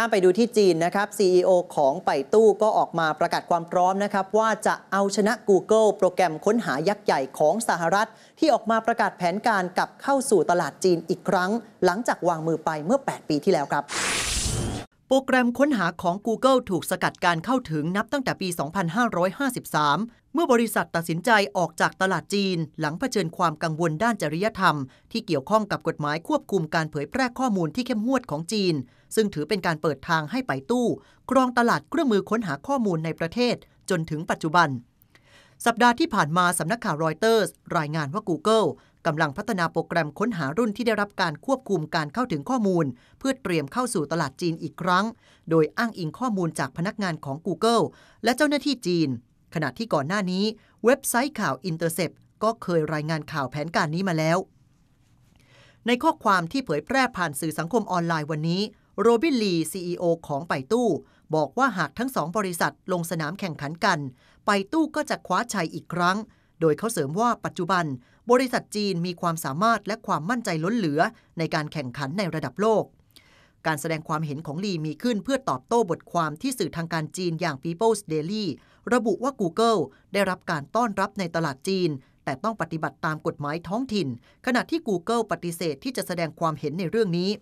ข้ามไปดูที่จีนนะครับ CEO ของไปตู้ก็ออกมาประกาศความพร้อมนะครับ ว่าจะเอาชนะ Google โปรแกรมค้นหายักษ์ใหญ่ของสหรัฐ ที่ออกมาประกาศแผนการกลับเข้าสู่ตลาดจีนอีกครั้ง หลังจากวางมือไปเมื่อ 8 ปีที่แล้วครับโปรแกรมค้นหาของ Google ถูกสกัดการเข้าถึงนับตั้งแต่ปี 2553 เมื่อบริษัทตัดสินใจออกจากตลาดจีน หลังเผชิญความกังวลด้านจริยธรรม ที่เกี่ยวข้องกับกฎหมายควบคุมการเผยแพร่ข้อมูลที่เข้มงวดของจีน ซึ่งถือเป็นการเปิดทางให้ไปตู้ ครองตลาดเครื่องมือค้นหาข้อมูลในประเทศ จนถึงปัจจุบันสัปดาห์ที่ผ่านมาสำนักข่าวรอยเตอร์สรายงานว่า Google กำลังพัฒนาโปรแกรมค้นหารุ่นที่ได้รับการควบคุมการเข้าถึงข้อมูล เพื่อเตรียมเข้าสู่ตลาดจีนอีกครั้ง โดยอ้างอิงข้อมูลจากพนักงานของ Google และเจ้าหน้าที่จีน ขณะที่ก่อนหน้านี้ เว็บไซต์ข่าว Intercept ก็เคยรายงานข่าวแผนการนี้มาแล้ว ในข้อความที่เผยแพร่ผ่านสื่อสังคมออนไลน์วันนี้โรบินลีซีอของไปตู้บอกว่าหากทั้งสองบริษัทลงสนามแข่งขันกัน ไปตู้ก็จะคว้าชัยอีกครั้ง โดยเขาเสริมว่าปัจจุบัน บริษัทจีนมีความสามารถและความมั่นใจล้นเหลือในการแข่งขันในระดับโลก การแสดงความเห็นของลีมีขึ้นเพื่อตอบโต้บทความที่สื่อทางการจีนอย่าง People's Daily ระบุว่า Google ได้รับการต้อนรับในตลาดจีน แต่ต้องปฏิบัติตามกฎหมายท้องถิ่น ขณะที่ Google ปฏิเสธที่จะแสดงความเห็นในเรื่องนี้